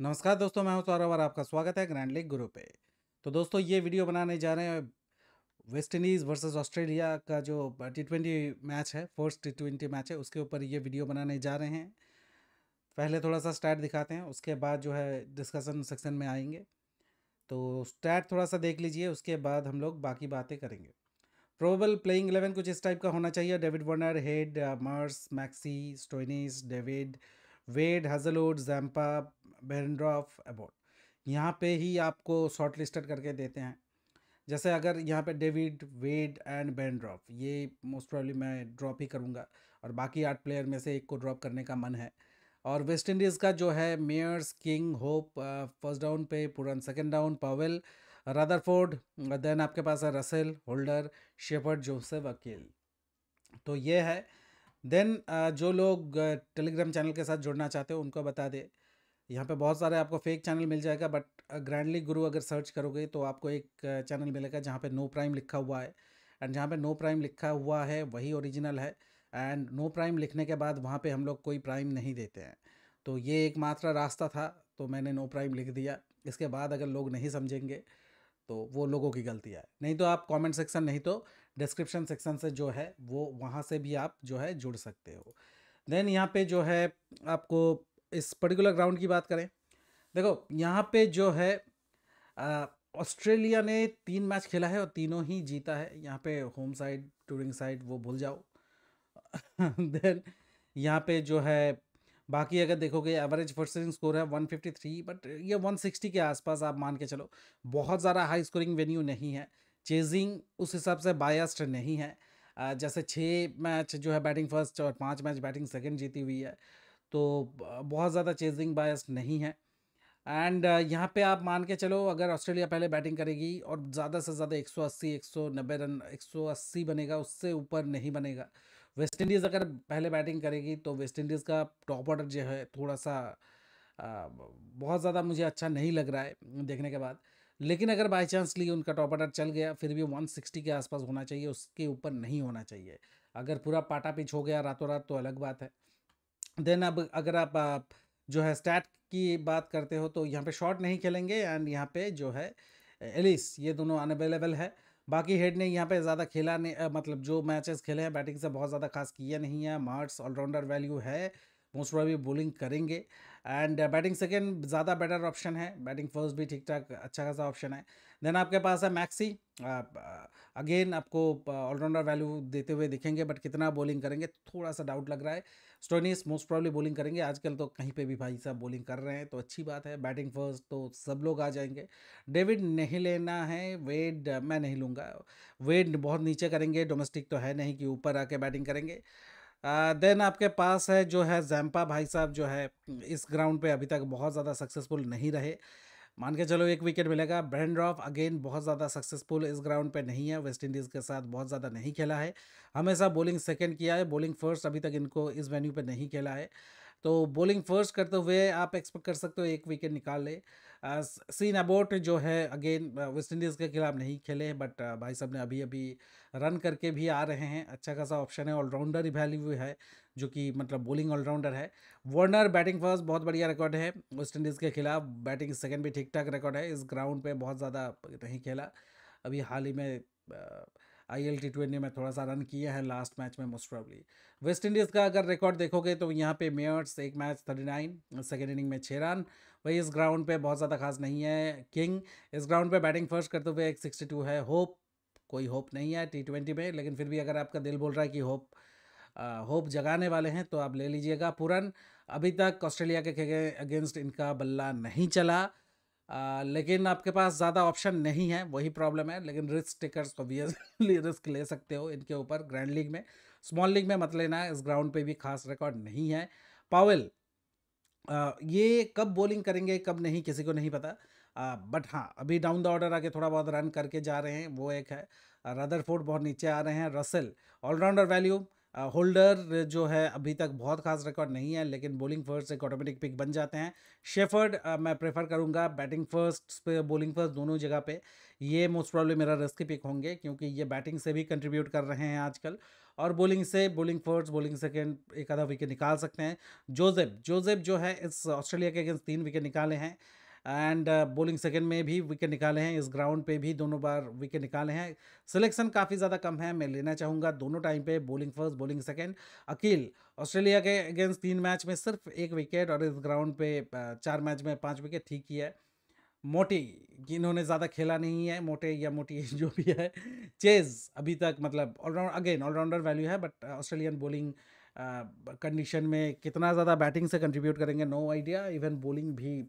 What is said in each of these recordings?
नमस्कार दोस्तों मैं हूं सौरभ और आपका स्वागत है ग्रैंड लीग गुरु पे तो दोस्तों ये वीडियो बनाने जा रहे हैं वेस्ट इंडीज़ वर्सेज ऑस्ट्रेलिया का जो टी ट्वेंटी मैच है फोर्थ टी ट्वेंटी मैच है उसके ऊपर ये वीडियो बनाने जा रहे हैं पहले थोड़ा सा स्टैट दिखाते हैं उसके बाद जो है डिस्कशन सेक्शन में आएंगे तो स्टैट थोड़ा सा देख लीजिए उसके बाद हम लोग बाकी बातें करेंगे प्रोबेबल प्लेइंग इलेवन कुछ इस टाइप का होना चाहिए David Warner Head Marsh Maxi Stoinis David Wade Hazlewood Zampa Behrendorff about यहाँ पे ही आपको शॉर्ट लिस्टेड करके देते हैं जैसे अगर यहाँ पे डेविड वेड एंड बैंड्राफ ये मोस्ट प्रॉब्ली मैं ड्रॉप ही करूँगा और बाकी आठ प्लेयर में से एक को ड्रॉप करने का मन है और वेस्ट इंडीज़ का जो है Mayers King Hope first down पे Pooran second down Powell Rutherford then आपके पास है Russell Holder Shepherd Joseph Akeal तो ये है देन जो लोग टेलीग्राम चैनल के साथ जुड़ना चाहते हो उनको बता दें यहाँ पे बहुत सारे आपको फेक चैनल मिल जाएगा बट ग्रैंडली गुरु अगर सर्च करोगे तो आपको एक चैनल मिलेगा जहाँ पे नो प्राइम लिखा हुआ है एंड जहाँ पे नो प्राइम लिखा हुआ है वही ओरिजिनल है एंड नो प्राइम लिखने के बाद वहाँ पे हम लोग कोई प्राइम नहीं देते हैं तो ये एकमात्र रास्ता था तो मैंने नो प्राइम लिख दिया इसके बाद अगर लोग नहीं समझेंगे तो वो लोगों की गलती है नहीं तो आप कॉमेंट सेक्शन नहीं तो डिस्क्रिप्शन सेक्शन से जो है वो वहाँ से भी आप जो है जुड़ सकते हो देन यहाँ पर जो है आपको इस पर्टिकुलर ग्राउंड की बात करें देखो यहाँ पे जो है ऑस्ट्रेलिया ने तीन मैच खेला है और तीनों ही जीता है यहाँ पे होम साइड टूरिंग साइड वो भूल जाओ देन यहाँ पे जो है बाकी अगर देखोगे एवरेज पर्सन स्कोर है 153 बट ये 160 के आसपास आप मान के चलो बहुत ज़्यादा हाई स्कोरिंग वेन्यू नहीं है चेजिंग उस हिसाब से बायस्ड नहीं है जैसे छः मैच जो है बैटिंग फर्स्ट और पाँच मैच बैटिंग सेकेंड जीती हुई है तो बहुत ज़्यादा चेजिंग बायस नहीं है एंड यहाँ पे आप मान के चलो अगर ऑस्ट्रेलिया पहले बैटिंग करेगी और ज़्यादा से ज़्यादा 180 190 रन 180 बनेगा उससे ऊपर नहीं बनेगा वेस्ट इंडीज़ अगर पहले बैटिंग करेगी तो वेस्ट इंडीज़ का टॉप ऑर्डर जो है थोड़ा सा आ, बहुत ज़्यादा मुझे अच्छा नहीं लग रहा है देखने के बाद लेकिन अगर बाई चांस लिए उनका टॉप ऑर्डर चल गया फिर भी वन के आसपास होना चाहिए उसके ऊपर नहीं होना चाहिए अगर पूरा पाटा पिच हो गया रातों रात तो अलग बात है देन अब अगर आप, आप जो है स्टैट की बात करते हो तो यहाँ पे शॉर्ट नहीं खेलेंगे एंड यहाँ पे जो है एलिस ये दोनों अनअवेलेबल है बाकी हेड ने यहाँ पे ज़्यादा खेला नहीं मतलब जो मैचेस खेले हैं बैटिंग से बहुत ज़्यादा खास किया नहीं है मार्ट्स ऑलराउंडर वैल्यू है मोस्ट प्रोबेबली बॉलिंग करेंगे एंड बैटिंग सेकेंड ज़्यादा बेटर ऑप्शन है बैटिंग फर्स्ट भी ठीक ठाक अच्छा खासा ऑप्शन है देन आपके पास है मैक्सी अगेन आपको ऑलराउंडर वैल्यू देते हुए दिखेंगे बट कितना बॉलिंग करेंगे थोड़ा सा डाउट लग रहा है स्टोनिस मोस्ट प्रॉब्ली बॉलिंग करेंगे आजकल तो कहीं पे भी भाई साहब बॉलिंग कर रहे हैं तो अच्छी बात है बैटिंग फर्स्ट तो सब लोग आ जाएंगे डेविड नहीं लेना है वेड मैं नहीं लूँगा वेड बहुत नीचे करेंगे डोमेस्टिक तो है नहीं कि ऊपर आके बैटिंग करेंगे देन uh, आपके पास है जो है जैम्पा भाई साहब जो है इस ग्राउंड पे अभी तक बहुत ज़्यादा सक्सेसफुल नहीं रहे मान के चलो एक विकेट मिलेगा रॉफ अगेन बहुत ज़्यादा सक्सेसफुल इस ग्राउंड पे नहीं है वेस्ट इंडीज़ के साथ बहुत ज़्यादा नहीं खेला है हमेशा बॉलिंग सेकंड किया है बॉलिंग फर्स्ट अभी तक इनको इस वेन्यू पे नहीं खेला है तो बॉलिंग फर्स्ट करते हुए आप एक्सपेक्ट कर सकते हो एक विकेट निकाल ले सीन अबोट जो है अगेन वेस्ट इंडीज़ के खिलाफ नहीं खेले हैं बट भाई साहब ने अभी अभी रन करके भी आ रहे हैं अच्छा खासा ऑप्शन है ऑलराउंडर वैल्यू है जो कि मतलब बॉलिंग ऑलराउंडर है वर्नर बैटिंग फर्स्ट बहुत बढ़िया रिकॉर्ड है वेस्ट इंडीज़ के खिलाफ बैटिंग सेकेंड भी ठीक ठाक रिकॉर्ड है इस ग्राउंड पर बहुत ज़्यादा नहीं खेला अभी हाल ही में आई एल टी ट्वेंटी में थोड़ा सा रन किया है लास्ट मैच में मोस्ट प्रॉबली वेस्ट इंडीज़ का अगर रिकॉर्ड देखोगे तो यहाँ पे मेयर्स एक match thirty nine second inning में छः रन वही इस ग्राउंड पे बहुत ज़्यादा खास नहीं है किंग इस ग्राउंड पे बैटिंग फर्स्ट करते हुए एक सिक्सटी टू है होप कोई होप नहीं है टी ट्वेंटी में लेकिन फिर भी अगर आपका दिल बोल रहा है कि होप होप जगाने वाले हैं तो आप ले लीजिएगा पूरन अभी तक ऑस्ट्रेलिया के खेगे अगेंस्ट इनका बल्ला नहीं चला आ, लेकिन आपके पास ज़्यादा ऑप्शन नहीं है वही प्रॉब्लम है लेकिन रिस्क टेकर्स ऑब्वियसली रिस्क ले सकते हो इनके ऊपर ग्रैंड लीग में स्मॉल लीग में मत लेना है इस ग्राउंड पे भी खास रिकॉर्ड नहीं है पावेल ये कब बॉलिंग करेंगे कब नहीं किसी को नहीं पता आ, बट हाँ अभी डाउन द ऑर्डर आके थोड़ा बहुत रन करके जा रहे हैं वो एक है रदरफोर्ड बहुत नीचे आ रहे हैं रसल ऑलराउंडर वैल्यू होल्डर जो है अभी तक बहुत खास रिकॉर्ड नहीं है लेकिन बॉलिंग फर्स्ट एक ऑटोमेटिक पिक बन जाते हैं शेफर्ड मैं प्रेफर करूंगा बैटिंग फर्स्ट बॉलिंग फर्स्ट दोनों जगह पे ये मोस्ट प्रॉब्लम मेरा रिस्की पिक होंगे क्योंकि ये बैटिंग से भी कंट्रीब्यूट कर रहे हैं आजकल और बॉलिंग से बॉलिंग फर्स्ट बॉलिंग सेकेंड एक आधा विकेट निकाल सकते हैं जोजेब जोजेब जो है इस ऑस्ट्रेलिया के अगेंस्ट तीन विकेट निकाले हैं एंड बॉलिंग सेकेंड में भी विकेट निकाले हैं इस ग्राउंड पे भी दोनों बार विकेट निकाले हैं सिलेक्शन काफ़ी ज़्यादा कम है मैं लेना चाहूँगा दोनों टाइम पे bowling first bowling second Akeal Australia के अगेंस्ट तीन मैच में सिर्फ एक विकेट और इस ग्राउंड पे चार मैच में पाँच विकेट ठीक ही है मोटी इन्होंने ज़्यादा खेला नहीं है मोटे या मोटी जो भी है चेज अभी तक मतलब ऑलराउंड अगेन ऑलराउंडर वैल्यू है बट ऑस्ट्रेलियन बॉलिंग कंडीशन में कितना ज़्यादा बैटिंग से कंट्रीब्यूट करेंगे नो आइडिया इवन बॉलिंग भी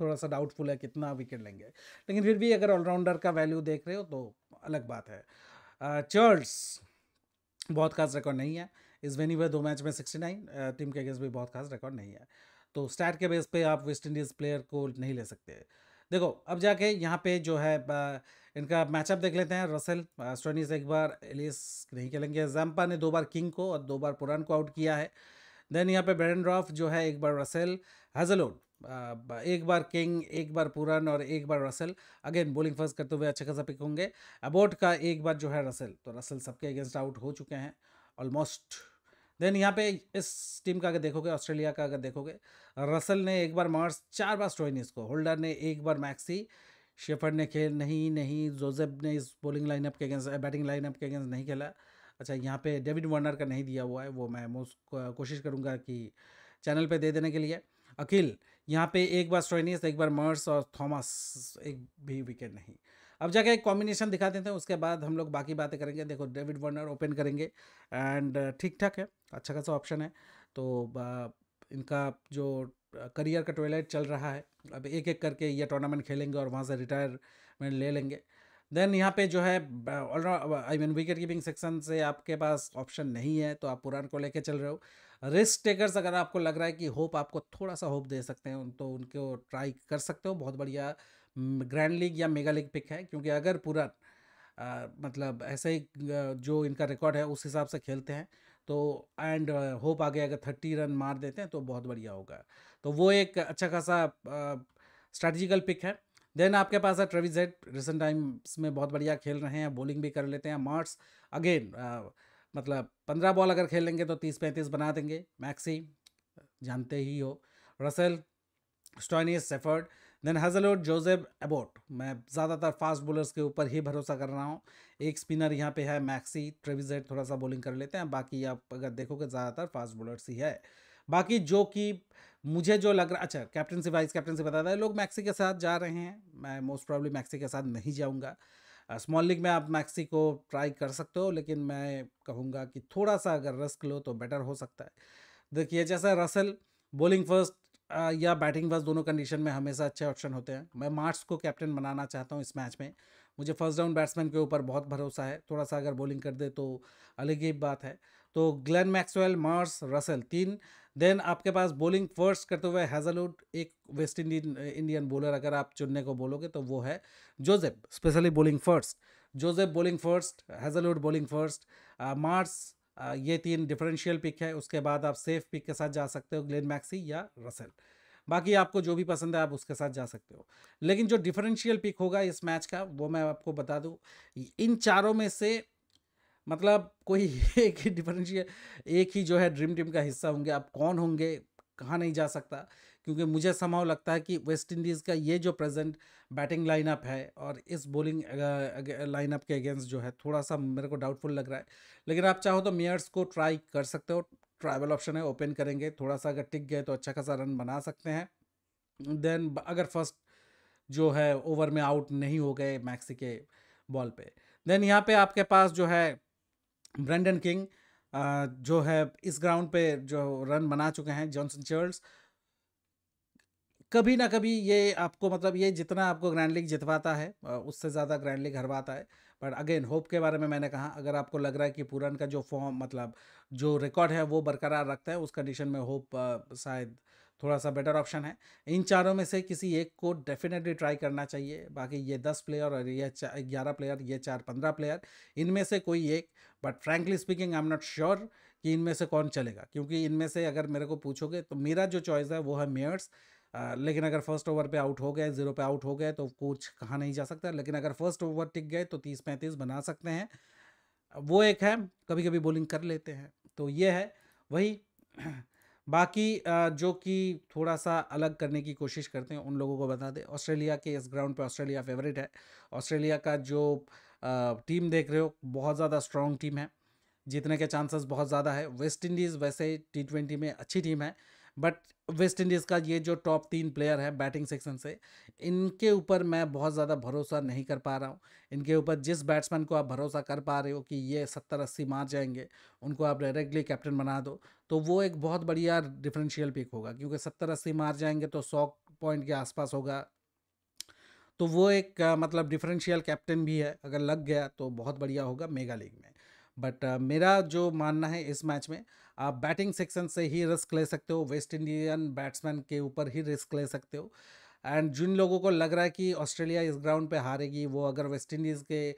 थोड़ा सा डाउटफुल है कितना विकेट लेंगे लेकिन फिर भी अगर ऑलराउंडर का वैल्यू देख रहे हो तो अलग बात है चर्ल्स बहुत खास रिकॉर्ड नहीं है इस वेनी वे दो मैच में सिक्सटी नाइन टीम के अगेंस्ट भी बहुत खास रिकॉर्ड नहीं है तो स्टैट के बेस पे आप वेस्ट इंडीज़ प्लेयर को नहीं ले सकते देखो अब जाके यहाँ पे जो है इनका मैचअप देख लेते हैं रसल uh, स्टोनिस एक बार एलिस नहीं खेलेंगे जैम्पा ने दो बार किंग को और दो बार पुरान को आउट किया है देन यहाँ पे ब्रेडन रॉफ जो है एक बार रसेल हेजलोड uh, एक बार किंग एक बार पुरान और एक बार रसल अगेन बॉलिंग फर्स्ट करते हुए अच्छे खासा पिक होंगे अबोट का एक बार जो है रसल तो रसल सबके अगेंस्ट आउट हो चुके हैं ऑलमोस्ट देन यहाँ पे इस टीम का अगर देखोगे ऑस्ट्रेलिया का अगर देखोगे रसल ने एक बार मार्स चार बार स्टोइनिस को होल्डर ने एक बार मैक्सी शेफर्ड ने खेल नहीं नहीं जोजेब ने इस बॉलिंग लाइनअप के अगेंस्ट बैटिंग लाइनअप के अगेंस्ट नहीं खेला अच्छा यहाँ पे डेविड वार्नर का नहीं दिया हुआ है वो मैं कोशिश करूँगा कि चैनल पे दे देने के लिए अकील यहाँ पे एक बार स्ट्रोनिस एक बार मर्स और थॉमस एक भी विकेट नहीं अब जाके एक कॉम्बिनेशन दिखा देते हैं उसके बाद हम लोग बाकी बातें करेंगे देखो डेविड वार्नर ओपन करेंगे एंड ठीक ठाक है अच्छा खासा ऑप्शन है तो इनका जो करियर का टॉयलेट चल रहा है अब एक एक करके ये टूर्नामेंट खेलेंगे और वहाँ से रिटायरमेंट ले लेंगे देन यहाँ पे जो है I mean wicket keeping section से आपके पास ऑप्शन नहीं है तो आप पुरान को लेके चल रहे हो रिस्क टेकर्स अगर आपको लग रहा है कि होप आपको थोड़ा सा होप दे सकते हैं तो उनको ट्राई कर सकते हो बहुत बढ़िया ग्रैंड लीग या मेगा लीग पिक है क्योंकि अगर पुरान मतलब ऐसे ही जो इनका रिकॉर्ड है उस हिसाब से खेलते हैं तो एंड होप आगे अगर थर्टी रन मार देते हैं तो बहुत बढ़िया होगा तो वो एक अच्छा खासा स्ट्रेटजिकल पिक है देन आपके पास है ट्रेविस रिसेंट टाइम्स में बहुत बढ़िया खेल रहे हैं बॉलिंग भी कर लेते हैं मार्ट्स अगेन मतलब पंद्रह बॉल अगर खेल लेंगे तो तीस पैंतीस बना देंगे मैक्सी जानते ही हो Russell Stoinis Shepherd then Hazlewood Joseph Abbott मैं ज़्यादातर फास्ट बॉलर्स के ऊपर ही भरोसा कर रहा हूँ एक स्पिनर यहाँ पे है मैक्सी ट्रेविजेट थोड़ा सा बॉलिंग कर लेते हैं बाकी आप अगर देखोगे ज़्यादातर फास्ट बॉलर्स ही है बाकी जो कि मुझे जो लग रहा अच्छा कैप्टन से वाइस कैप्टन से बताता है लोग मैक्सी के साथ जा रहे हैं मैं मोस्ट प्रॉब्ली मैक्सी के साथ नहीं जाऊँगा स्मॉल लीग में आप मैक्सी को ट्राई कर सकते हो लेकिन मैं कहूँगा कि थोड़ा सा अगर रस्क लो तो बेटर हो सकता है देखिए जैसा रसल बॉलिंग फर्स्ट या बैटिंग बस दोनों कंडीशन में हमेशा अच्छे ऑप्शन होते हैं मैं मार्च को कैप्टन बनाना चाहता हूँ इस मैच में मुझे फर्स्ट डाउन बैट्समैन के ऊपर बहुत भरोसा है थोड़ा सा अगर बॉलिंग कर दे तो अलग ही बात है तो ग्लेन मैक्सवेल मार्स रसल तीन देन आपके पास बॉलिंग फर्स्ट करते हुए हैजलवुड एक वेस्ट इंडियन इंडियन बॉलर अगर आप चुनने को बोलोगे तो वो है Joseph especially bowling first Joseph bowling first Hazlewood bowling first Marsh ये तीन डिफरेंशियल पिक है उसके बाद आप सेफ पिक के साथ जा सकते हो ग्लेन मैक्सी या रसल बाकी आपको जो भी पसंद है आप उसके साथ जा सकते हो लेकिन जो डिफरेंशियल पिक होगा इस मैच का वो मैं आपको बता दूँ इन चारों में से मतलब कोई एक ही डिफरेंशियल एक ही जो है ड्रीम टीम का हिस्सा होंगे आप कौन होंगे कहाँ नहीं जा सकता क्योंकि मुझे समाव लगता है कि वेस्ट इंडीज़ का ये जो प्रेजेंट बैटिंग लाइनअप है और इस बॉलिंग लाइनअप के अगेंस्ट जो है थोड़ा सा मेरे को डाउटफुल लग रहा है लेकिन आप चाहो तो मेयर्स को ट्राई कर सकते हो ट्राइवल ऑप्शन है ओपन करेंगे थोड़ा सा अगर टिक गए तो अच्छा खासा रन बना सकते हैं देन अगर फर्स्ट जो है ओवर में आउट नहीं हो गए मैक्सी के बॉल पे देन यहाँ पे आपके पास जो है ब्रेंडन किंग जो है इस ग्राउंड पे जो रन बना चुके हैं जॉनसन चर्ल्स कभी ना कभी ये आपको मतलब ये जितना आपको ग्रैंड लीग जितवाता है उससे ज़्यादा ग्रैंड लीग हरवाता है बट अगेन होप के बारे में मैंने कहा अगर आपको लग रहा है कि पूरन का जो फॉर्म मतलब जो रिकॉर्ड है वो बरकरार रखता है उस कंडीशन में होप शायद थोड़ा सा बेटर ऑप्शन है इन चारों में से किसी एक को डेफिनेटली ट्राई करना चाहिए बाकी ये दस प्लेयर और ये ग्यारह प्लेयर ये चार पंद्रह प्लेयर इनमें से कोई एक but frankly speaking I am not sure कि इनमें से कौन चलेगा क्योंकि इनमें से अगर मेरे को पूछोगे तो मेरा जो चॉइस है वो है मेयर्स लेकिन अगर फर्स्ट ओवर पे आउट हो गए जीरो पे आउट हो गए तो कुछ कहा नहीं जा सकता लेकिन अगर फर्स्ट ओवर टिक गए तो तीस पैंतीस बना सकते हैं वो एक है कभी कभी बॉलिंग कर लेते हैं तो ये है वही बाकी जो कि थोड़ा सा अलग करने की कोशिश करते हैं उन लोगों को बता दें ऑस्ट्रेलिया के इस ग्राउंड पे ऑस्ट्रेलिया फेवरेट है ऑस्ट्रेलिया का जो टीम देख रहे हो बहुत ज़्यादा स्ट्रॉन्ग टीम है जीतने के चांसेस बहुत ज़्यादा है वेस्ट इंडीज़ वैसे टी ट्वेंटी में अच्छी टीम है बट वेस्ट इंडीज़ का ये जो टॉप तीन प्लेयर है बैटिंग सेक्शन से इनके ऊपर मैं बहुत ज़्यादा भरोसा नहीं कर पा रहा हूँ इनके ऊपर जिस बैट्समैन को आप भरोसा कर पा रहे हो कि ये सत्तर अस्सी मार जाएंगे उनको आप डायरेक्टली कैप्टन बना दो तो वो एक बहुत बढ़िया डिफरेंशियल पिक होगा क्योंकि सत्तर अस्सी मार जाएंगे तो सौ पॉइंट के आसपास होगा तो वो एक मतलब डिफरेंशियल कैप्टन भी है अगर लग गया तो बहुत बढ़िया होगा मेगा लीग में बट मेरा जो मानना है इस मैच में आप बैटिंग सेक्शन से ही रिस्क ले सकते हो वेस्ट इंडियन बैट्समैन के ऊपर ही रिस्क ले सकते हो एंड जिन लोगों को लग रहा है कि ऑस्ट्रेलिया इस ग्राउंड पे हारेगी वो अगर वेस्ट इंडीज़ के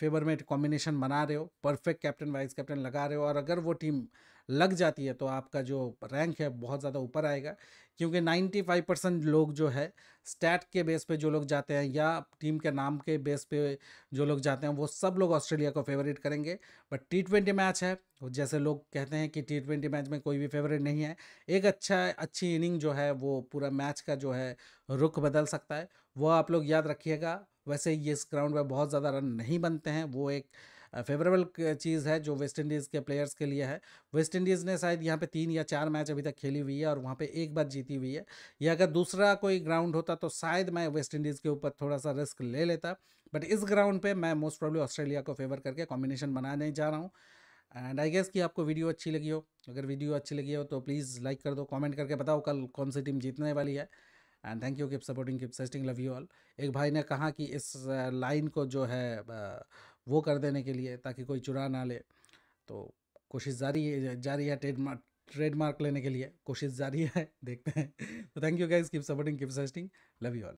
फेवर में कॉम्बिनेशन बना रहे हो परफेक्ट कैप्टन वाइस कैप्टन लगा रहे हो और अगर वो टीम लग जाती है तो आपका जो रैंक है बहुत ज़्यादा ऊपर आएगा क्योंकि 95 परसेंट लोग जो है स्टैट के बेस पे जो लोग जाते हैं या टीम के नाम के बेस पे जो लोग जाते हैं वो सब लोग ऑस्ट्रेलिया को फेवरेट करेंगे बट टी ट्वेंटी मैच है जैसे लोग कहते हैं कि टी ट्वेंटी मैच में कोई भी फेवरेट नहीं है एक अच्छा अच्छी इनिंग जो है वो पूरा मैच का जो है रुख बदल सकता है वो आप लोग याद रखिएगा वैसे ये इस ग्राउंड पर बहुत ज़्यादा रन नहीं बनते हैं वो एक फेवरेबल चीज़ है जो वेस्ट इंडीज़ के प्लेयर्स के लिए है वेस्ट इंडीज़ ने शायद यहाँ पे तीन या चार मैच अभी तक खेली हुई है और वहाँ पे एक बार जीती हुई है या अगर दूसरा कोई ग्राउंड होता तो शायद मैं वेस्ट इंडीज़ के ऊपर थोड़ा सा रिस्क ले लेता बट इस ग्राउंड पर मैं मोस्ट प्रॉब्ली ऑस्ट्रेलिया को फेवर करके कॉम्बिनेशन बनाने जा रहा हूँ एंड आई गेस कि आपको वीडियो अच्छी लगी हो अगर वीडियो अच्छी लगी हो तो प्लीज़ लाइक कर दो कमेंट करके बताओ कल कौन सी टीम जीतने वाली है and thank you keep supporting keep searching love you all एक भाई ने कहा कि इस लाइन को जो है वो कर देने के लिए ताकि कोई चुरा ना ले तो कोशिश जारी है जारी है ट्रेडमार्क ट्रेडमार्क लेने के लिए कोशिश जारी है देखते हैं तो thank you guys keep supporting keep searching love you all